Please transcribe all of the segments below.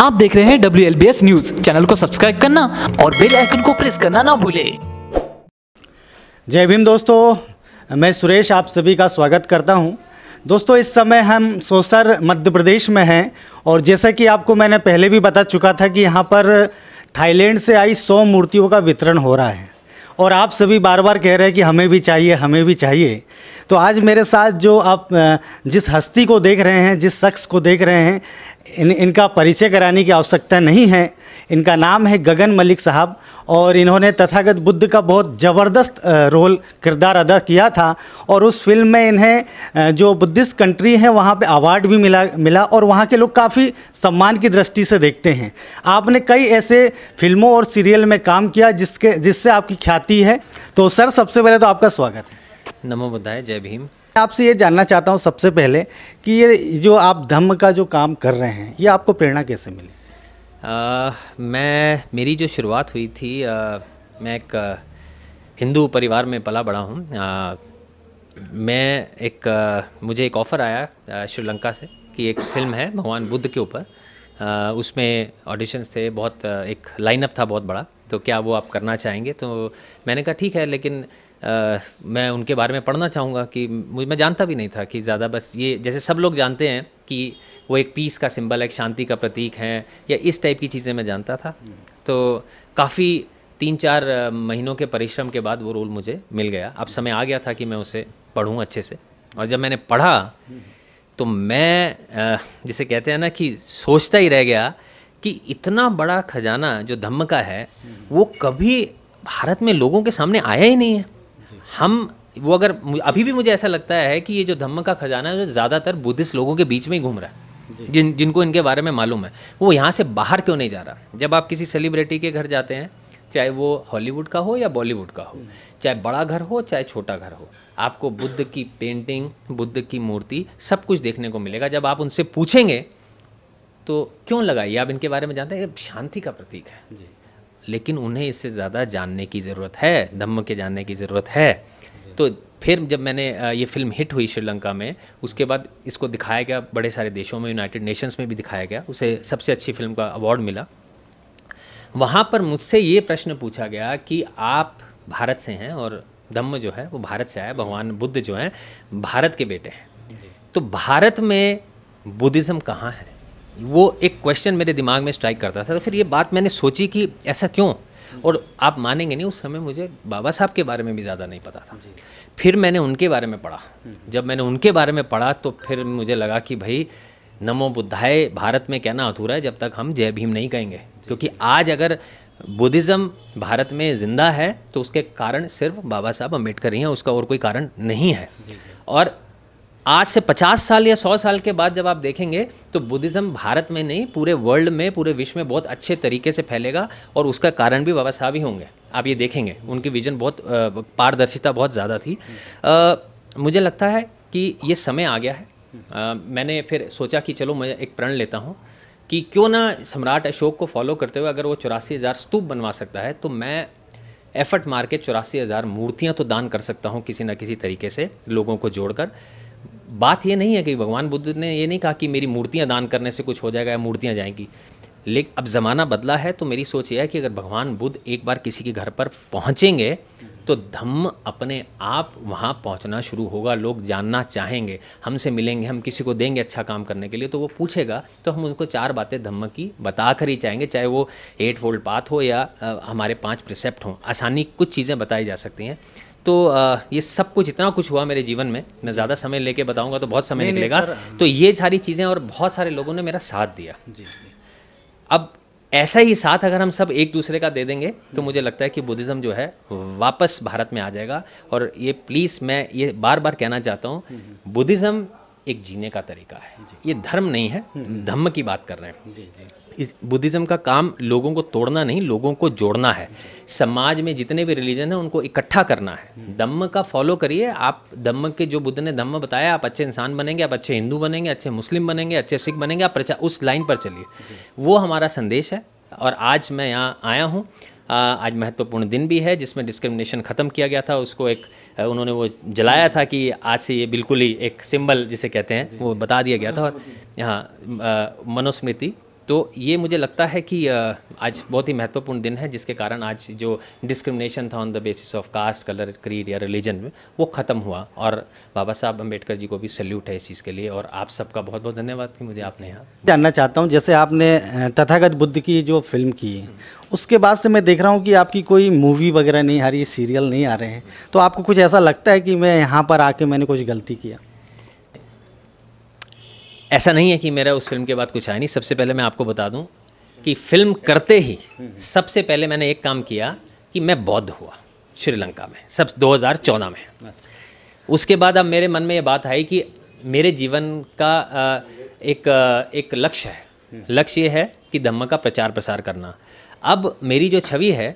आप देख रहे हैं W L B S news channel को सब्सक्राइब करना और बेल आइकन को प्रेस करना ना भूले जय भीम दोस्तों मैं सुरेश आप सभी का स्वागत करता हूं दोस्तों इस समय हम सोसर मध्य प्रदेश में हैं और जैसा कि आपको मैंने पहले भी बता चुका था कि यहाँ पर थाईलैंड से आई सौ मूर्तियों का वितरण हो रहा है और आप सभी बार बार कह रहे हैं कि हमें भी चाहिए हमें भी चाहिए तो आज मेरे साथ जो आप जिस हस्ती को देख रहे हैं जिस शख्स को देख रहे हैं इन इनका परिचय कराने की आवश्यकता नहीं है इनका नाम है गगन मलिक साहब और इन्होंने तथागत बुद्ध का बहुत ज़बरदस्त रोल किरदार अदा किया था और उस फिल्म में इन्हें जो बुद्धिस्ट कंट्री है वहाँ पे अवार्ड भी मिला मिला और वहाँ के लोग काफ़ी सम्मान की दृष्टि से देखते हैं आपने कई ऐसे फिल्मों और सीरियल में काम किया जिसके जिससे आपकी ख्याति आती है तो सर सबसे पहले तो आपका स्वागत है नमो बुद्धाय जय भीम आपसे ये जानना चाहता हूँ सबसे पहले कि ये जो आप धम्म का जो काम कर रहे हैं ये आपको प्रेरणा कैसे मिली मैं मेरी जो शुरुआत हुई थी आ, मैं एक हिंदू परिवार में पला बड़ा हूँ मैं एक आ, मुझे एक ऑफ़र आया श्रीलंका से कि एक फ़िल्म है भगवान बुद्ध के ऊपर उसमें ऑडिशंस थे बहुत एक लाइनअप था बहुत बड़ा तो क्या वो आप करना चाहेंगे तो मैंने कहा ठीक है लेकिन आ, मैं उनके बारे में पढ़ना चाहूँगा कि मुझे मैं जानता भी नहीं था कि ज़्यादा बस ये जैसे सब लोग जानते हैं कि वो एक पीस का सिंबल है शांति का प्रतीक है या इस टाइप की चीज़ें मैं जानता था तो काफ़ी तीन चार महीनों के परिश्रम के बाद वो रोल मुझे मिल गया अब समय आ गया था कि मैं उसे पढ़ूँ अच्छे से और जब मैंने पढ़ा तो मैं जिसे कहते हैं ना कि सोचता ही रह गया कि इतना बड़ा खजाना जो धम्म का है वो कभी भारत में लोगों के सामने आया ही नहीं है हम वो अगर अभी भी मुझे ऐसा लगता है कि ये जो धम्म का खजाना है जो ज़्यादातर बुद्धिस्ट लोगों के बीच में ही घूम रहा है जिन जिनको इनके बारे में मालूम है वो यहाँ से बाहर क्यों नहीं जा रहा जब आप किसी सेलिब्रिटी के घर जाते हैं चाहे वो हॉलीवुड का हो या बॉलीवुड का हो चाहे बड़ा घर हो चाहे छोटा घर हो आपको बुद्ध की पेंटिंग बुद्ध की मूर्ति सब कुछ देखने को मिलेगा जब आप उनसे पूछेंगे तो क्यों लगाइए आप इनके बारे में जानते हैं शांति का प्रतीक है लेकिन उन्हें इससे ज़्यादा जानने की ज़रूरत है धम्म के जानने की ज़रूरत है तो फिर जब मैंने ये फिल्म हिट हुई श्रीलंका में उसके बाद इसको दिखाया गया बड़े सारे देशों में यूनाइटेड नेशंस में भी दिखाया गया उसे सबसे अच्छी फिल्म का अवार्ड मिला वहाँ पर मुझसे ये प्रश्न पूछा गया कि आप भारत से हैं और धम्म जो है वो भारत से आया भगवान बुद्ध जो हैं भारत के बेटे हैं तो भारत में बुद्धिज़्म कहाँ है वो एक क्वेश्चन मेरे दिमाग में स्ट्राइक करता था तो फिर ये बात मैंने सोची कि ऐसा क्यों और आप मानेंगे नहीं उस समय मुझे बाबा साहब के बारे में भी ज़्यादा नहीं पता था फिर मैंने उनके बारे में पढ़ा हम्म, हम्म। जब मैंने उनके बारे में पढ़ा तो फिर मुझे लगा कि भाई नमो बुद्धाए भारत में कहना अधूरा है जब तक हम जय भीम नहीं कहेंगे क्योंकि आज अगर बुद्धिज़्म भारत में ज़िंदा है तो उसके कारण सिर्फ बाबा साहब अम्बेडकर ही हैं उसका और कोई कारण नहीं है और आज से 50 साल या 100 साल के बाद जब आप देखेंगे तो बुद्धिज़्म भारत में नहीं पूरे वर्ल्ड में पूरे विश्व में बहुत अच्छे तरीके से फैलेगा और उसका कारण भी बाबा साहब ही होंगे आप ये देखेंगे उनकी विज़न बहुत पारदर्शिता बहुत ज़्यादा थी आ, मुझे लगता है कि ये समय आ गया है आ, मैंने फिर सोचा कि चलो मैं एक प्रण लेता हूँ कि क्यों ना सम्राट अशोक को फॉलो करते हुए अगर वो चौरासी हज़ार स्तूप बनवा सकता है तो मैं एफर्ट मार के चौरासी हज़ार मूर्तियाँ तो दान कर सकता हूँ किसी ना किसी तरीके से लोगों को जोड़कर बात ये नहीं है कि भगवान बुद्ध ने ये नहीं कहा कि मेरी मूर्तियाँ दान करने से कुछ हो जाएगा या मूर्तियाँ जाएंगी लेकिन अब ज़माना बदला है तो मेरी सोच यह है कि अगर भगवान बुद्ध एक बार किसी के घर पर पहुँचेंगे तो धम्म अपने आप वहाँ पहुँचना शुरू होगा लोग जानना चाहेंगे हमसे मिलेंगे हम किसी को देंगे अच्छा काम करने के लिए तो वो पूछेगा तो हम उनको चार बातें धम्म की बता कर ही चाहेंगे चाहे वो एट फोल्ड पाथ हो या आ, हमारे पाँच प्रिसेप्ट हों आसानी कुछ चीज़ें बताई जा सकती हैं तो ये सब कुछ इतना कुछ हुआ मेरे जीवन में मैं ज़्यादा समय लेके बताऊंगा तो बहुत समय निकलेगा तो ये सारी चीज़ें और बहुत सारे लोगों ने मेरा साथ दिया जी अब ऐसा ही साथ अगर हम सब एक दूसरे का दे देंगे तो मुझे लगता है कि बुद्धिज़्म जो है वापस भारत में आ जाएगा और ये प्लीज़ मैं ये बार बार कहना चाहता हूँ हम्म, हम्म। बुद्धिज़्म एक जीने का तरीका है ये धर्म नहीं है हम्म, धम्म की बात कर रहे हैं जी जी बुद्धिज़्म का काम लोगों को तोड़ना नहीं लोगों को जोड़ना है समाज में जितने भी रिलीजन हैं उनको इकट्ठा करना है धम्म का फॉलो करिए आप धम्म के जो बुद्ध ने धम्म बताया आप अच्छे इंसान बनेंगे आप अच्छे हिंदू बनेंगे अच्छे मुस्लिम बनेंगे अच्छे सिख बनेंगे आप प्रचार उस लाइन पर चलिए वो हमारा संदेश है और आज मैं यहाँ आया हूँ आज महत्वपूर्ण दिन भी है जिसमें डिस्क्रिमिनेशन ख़त्म किया गया था उसको एक उन्होंने वो जलाया था कि आज से ये बिल्कुल ही एक सिंबल जिसे कहते हैं वो बता दिया गया था और यहाँ मनोस्मृति तो ये मुझे लगता है कि आज बहुत ही महत्वपूर्ण दिन है जिसके कारण आज जो डिस्क्रिमिनेशन था on the basis of caste colour creed या रिलीजन में वो ख़त्म हुआ और बाबा साहब अम्बेडकर जी को भी सल्यूट है इस चीज़ के लिए और आप सबका बहुत बहुत धन्यवाद कि मुझे आपने यहाँ जानना चाहता हूँ जैसे आपने तथागत बुद्ध की जो फिल्म की उसके बाद से मैं देख रहा हूँ कि आपकी कोई मूवी वगैरह नहीं आ रही सीरियल नहीं आ रहे हैं तो आपको कुछ ऐसा लगता है कि मैं यहाँ पर आके मैंने कुछ गलती किया ऐसा नहीं है कि मेरा उस फिल्म के बाद कुछ आया नहीं सबसे पहले मैं आपको बता दूं कि फिल्म करते ही सबसे पहले मैंने एक काम किया कि मैं बौद्ध हुआ श्रीलंका में सब 2014 में उसके बाद अब मेरे मन में ये बात आई कि मेरे जीवन का एक एक लक्ष्य है लक्ष्य ये है कि धम्म का प्रचार प्रसार करना अब मेरी जो छवि है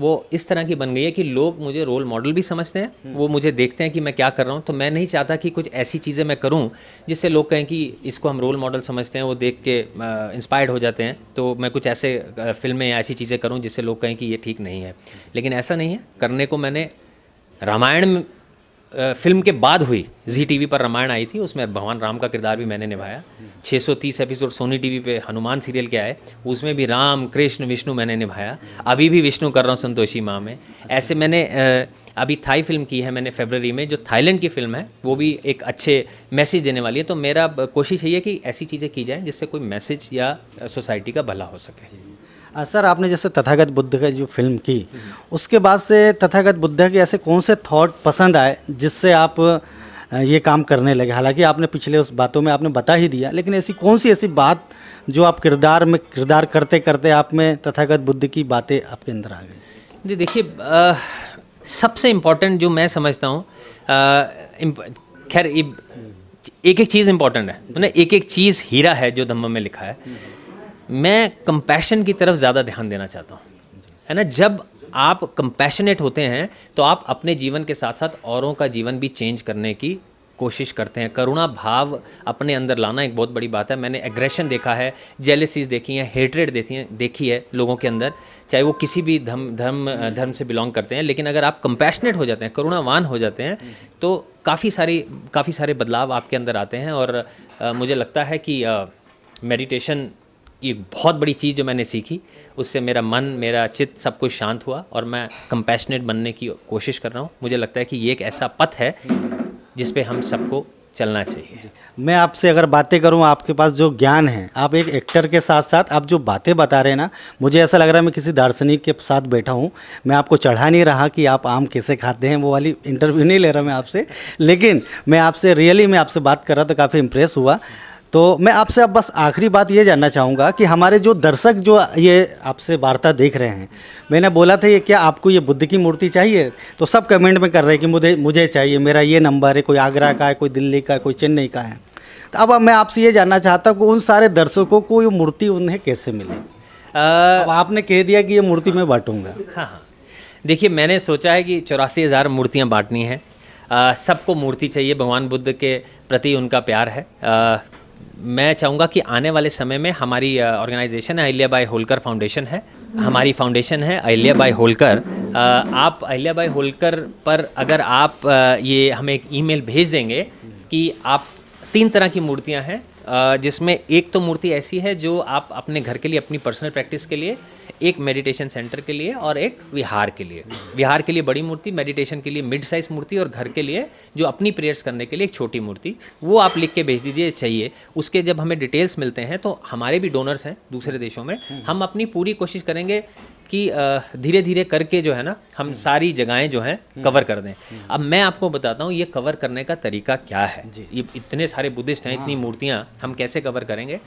वो इस तरह की बन गई है कि लोग मुझे रोल मॉडल भी समझते हैं हम्म। वो मुझे देखते हैं कि मैं क्या कर रहा हूँ तो मैं नहीं चाहता कि कुछ ऐसी चीज़ें मैं करूँ जिससे लोग कहें कि इसको हम रोल मॉडल समझते हैं वो देख के इंस्पायर्ड हो जाते हैं तो मैं कुछ ऐसे फिल्में या ऐसी चीज़ें करूँ जिससे लोग कहें कि ये ठीक नहीं है लेकिन ऐसा नहीं है करने को मैंने रामायण फिल्म के बाद हुई जी टी पर रामायण आई थी उसमें भगवान राम का किरदार भी मैंने निभाया 630 एपिसोड सोनी टीवी पे हनुमान सीरियल के आए उसमें भी राम कृष्ण विष्णु मैंने निभाया अभी भी विष्णु कर रहा हूँ संतोषी माँ में ऐसे मैंने अभी थाई फिल्म की है मैंने फेबररी में जो थाईलैंड की फिल्म है वो भी एक अच्छे मैसेज देने वाली है तो मेरा कोशिश यही है कि ऐसी चीज़ें की जाएँ जिससे कोई मैसेज या सोसाइटी का भला हो सके सर आपने जैसे तथागत बुद्ध का जो फिल्म की उसके बाद से तथागत बुद्ध के ऐसे कौन से थॉट पसंद आए जिससे आप ये काम करने लगे हालांकि आपने पिछले उस बातों में आपने बता ही दिया लेकिन ऐसी कौन सी ऐसी बात जो आप किरदार में किरदार करते करते आप में तथागत बुद्ध की बातें आपके अंदर आ गई जी देखिए सबसे इम्पोर्टेंट जो मैं समझता हूँ खैर एक एक चीज़ इम्पॉर्टेंट है मैंने मतलब एक एक चीज़ हीरा है जो धम्म में लिखा है मैं कंपैशन की तरफ ज़्यादा ध्यान देना चाहता हूँ है ना जब आप कंपैशनेट होते हैं तो आप अपने जीवन के साथ साथ औरों का जीवन भी चेंज करने की कोशिश करते हैं करुणा भाव अपने अंदर लाना एक बहुत बड़ी बात है मैंने एग्रेशन देखा है जेलिसीज देखी हैं हेटरेट देखी हैं देखी है लोगों के अंदर चाहे वो किसी भी धर्म धर्म धर्म से बिलोंग करते हैं लेकिन अगर आप कंपैशनेट हो जाते हैं करुणावान हो जाते हैं तो काफ़ी सारी काफ़ी सारे बदलाव आपके अंदर आते हैं और आ, मुझे लगता है कि मेडिटेशन ये बहुत बड़ी चीज़ जो मैंने सीखी उससे मेरा मन मेरा चित्त सब कुछ शांत हुआ और मैं कंपैशनेट बनने की कोशिश कर रहा हूँ मुझे लगता है कि ये एक ऐसा पथ है जिस पे हम सबको चलना चाहिए मैं आपसे अगर बातें करूँ आपके पास जो ज्ञान है आप एक एक्टर के साथ साथ आप जो बातें बता रहे हैं ना मुझे ऐसा लग रहा है मैं किसी दार्शनिक के साथ बैठा हूँ मैं आपको चढ़ा नहीं रहा कि आप आम कैसे खाते हैं वो वाली इंटरव्यू नहीं ले रहा मैं आपसे लेकिन मैं आपसे रियली मैं आपसे बात कर रहा तो काफ़ी इम्प्रेस हुआ तो मैं आपसे अब बस आखिरी बात ये जानना चाहूँगा कि हमारे जो दर्शक जो ये आपसे वार्ता देख रहे हैं मैंने बोला था ये क्या आपको ये बुद्ध की मूर्ति चाहिए तो सब कमेंट में कर रहे हैं कि मुझे मुझे चाहिए मेरा ये नंबर है कोई आगरा का है कोई दिल्ली का है कोई चेन्नई का है तो अब मैं आपसे ये जानना चाहता हूँ कि उन सारे दर्शकों को ये मूर्ति उन्हें कैसे मिले अब आपने कह दिया कि ये मूर्ति मैं बांटूँगा हाँ हाँ देखिए मैंने सोचा है कि चौरासी हज़ार मूर्तियाँ बांटनी हैं सबको मूर्ति चाहिए भगवान बुद्ध के प्रति उनका प्यार है मैं चाहूँगा कि आने वाले समय में हमारी ऑर्गेनाइजेशन अहिल्या बाई होलकर फाउंडेशन है हमारी फाउंडेशन है अहिल्या बाई होलकर आप अहिल्या बाई होलकर पर अगर आप ये हमें एक ईमेल भेज देंगे कि आप तीन तरह की मूर्तियाँ हैं जिसमें एक तो मूर्ति ऐसी है जो आप अपने घर के लिए अपनी पर्सनल प्रैक्टिस के लिए एक मेडिटेशन सेंटर के लिए और एक विहार के लिए विहार के लिए बड़ी मूर्ति मेडिटेशन के लिए मिड साइज मूर्ति और घर के लिए जो अपनी प्रेयर्स करने के लिए एक छोटी मूर्ति वो आप लिख के भेज दीजिए चाहिए उसके जब हमें डिटेल्स मिलते हैं तो हमारे भी डोनर्स हैं दूसरे देशों में हम्म। हम अपनी पूरी कोशिश करेंगे कि धीरे धीरे करके जो है ना हम हम्म। सारी जगहें जो हैं कवर हम्म। कर दें अब मैं आपको बताता हूँ ये कवर करने का तरीका क्या है ये इतने सारे बुद्धिस्ट हैं इतनी हाँ। मूर्तियाँ हम कैसे कवर करेंगे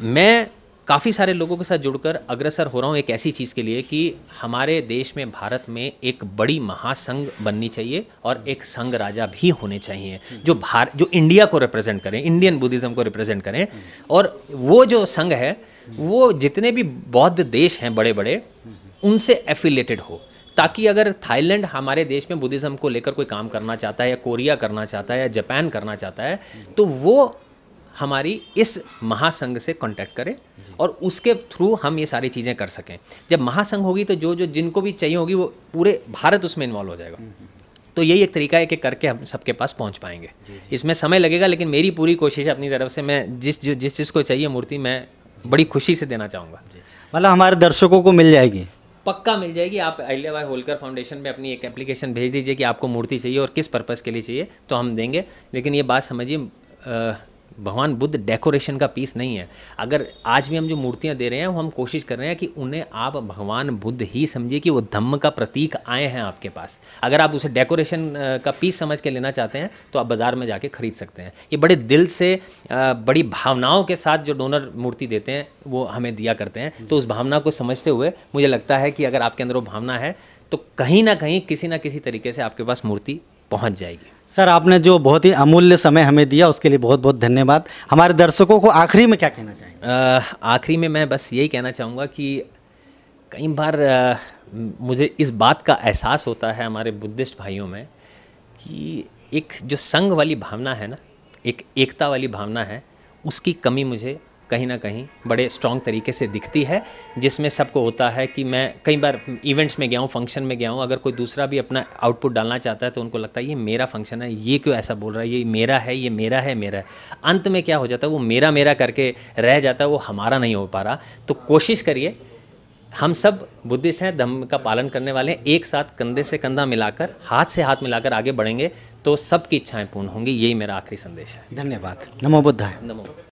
मैं काफ़ी सारे लोगों के साथ जुड़कर अग्रसर हो रहा हूँ एक ऐसी चीज़ के लिए कि हमारे देश में भारत में एक बड़ी महासंघ बननी चाहिए और एक संघ राजा भी होने चाहिए जो भारत जो इंडिया को रिप्रेजेंट करें इंडियन बुद्धिज़्म को रिप्रेजेंट करें और वो जो संघ है वो जितने भी बौद्ध देश हैं बड़े बड़े उनसे एफिलेटेड हो ताकि अगर थाईलैंड हमारे देश में बुद्धिज़्म को लेकर कोई काम करना चाहता है या कोरिया करना चाहता है या जापान करना चाहता है तो वो हमारी इस महासंघ से कांटेक्ट करें और उसके थ्रू हम ये सारी चीज़ें कर सकें जब महासंघ होगी तो जो जो जिनको भी चाहिए होगी वो पूरे भारत उसमें इन्वॉल्व हो जाएगा हम्म, हम्म, हम्म। तो यही एक तरीका है कि करके हम सबके पास पहुंच पाएंगे इसमें समय लगेगा लेकिन मेरी पूरी कोशिश है अपनी तरफ से मैं जिस जिस चीज़ को चाहिए मूर्ति मैं बड़ी खुशी से देना चाहूँगा मतलब हमारे दर्शकों को मिल जाएगी पक्का मिल जाएगी आप अहिल्या भाई होलकर फाउंडेशन में अपनी एक एप्लीकेशन भेज दीजिए कि आपको मूर्ति चाहिए और किस पर्पज़ के लिए चाहिए तो हम देंगे लेकिन ये बात समझिए भगवान बुद्ध डेकोरेशन का पीस नहीं है अगर आज भी हम जो मूर्तियाँ दे रहे हैं वो हम कोशिश कर रहे हैं कि उन्हें आप भगवान बुद्ध ही समझिए कि वो धम्म का प्रतीक आए हैं आपके पास अगर आप उसे डेकोरेशन का पीस समझ के लेना चाहते हैं तो आप बाज़ार में जाके खरीद सकते हैं ये बड़े दिल से बड़ी भावनाओं के साथ जो डोनर मूर्ति देते हैं वो हमें दिया करते हैं तो उस भावना को समझते हुए मुझे लगता है कि अगर आपके अंदर वो भावना है तो कहीं ना कहीं किसी ना किसी तरीके से आपके पास मूर्ति पहुँच जाएगी सर आपने जो बहुत ही अमूल्य समय हमें दिया उसके लिए बहुत बहुत धन्यवाद हमारे दर्शकों को आखिरी में क्या कहना चाहेंगे आखिरी में मैं बस यही कहना चाहूँगा कि कई बार आ, मुझे इस बात का एहसास होता है हमारे बुद्धिस्ट भाइयों में कि एक जो संघ वाली भावना है ना एक एकता वाली भावना है उसकी कमी मुझे कहीं ना कहीं बड़े स्ट्रॉन्ग तरीके से दिखती है जिसमें सबको होता है कि मैं कई बार इवेंट्स में गया हूँ फंक्शन में गया हूँ अगर कोई दूसरा भी अपना आउटपुट डालना चाहता है तो उनको लगता है ये मेरा फंक्शन है ये क्यों ऐसा बोल रहा है ये मेरा है ये मेरा है मेरा है अंत में क्या हो जाता है वो मेरा मेरा करके रह जाता है वो हमारा नहीं हो पा रहा तो कोशिश करिए हम सब बुद्धिस्ट हैं धर्म का पालन करने वाले हैं एक साथ कंधे से कंधा मिलाकर हाथ से हाथ मिलाकर आगे बढ़ेंगे तो सबकी इच्छाएं पूर्ण होंगी यही मेरा आखिरी संदेश है धन्यवाद नमो बुद्धाय नमो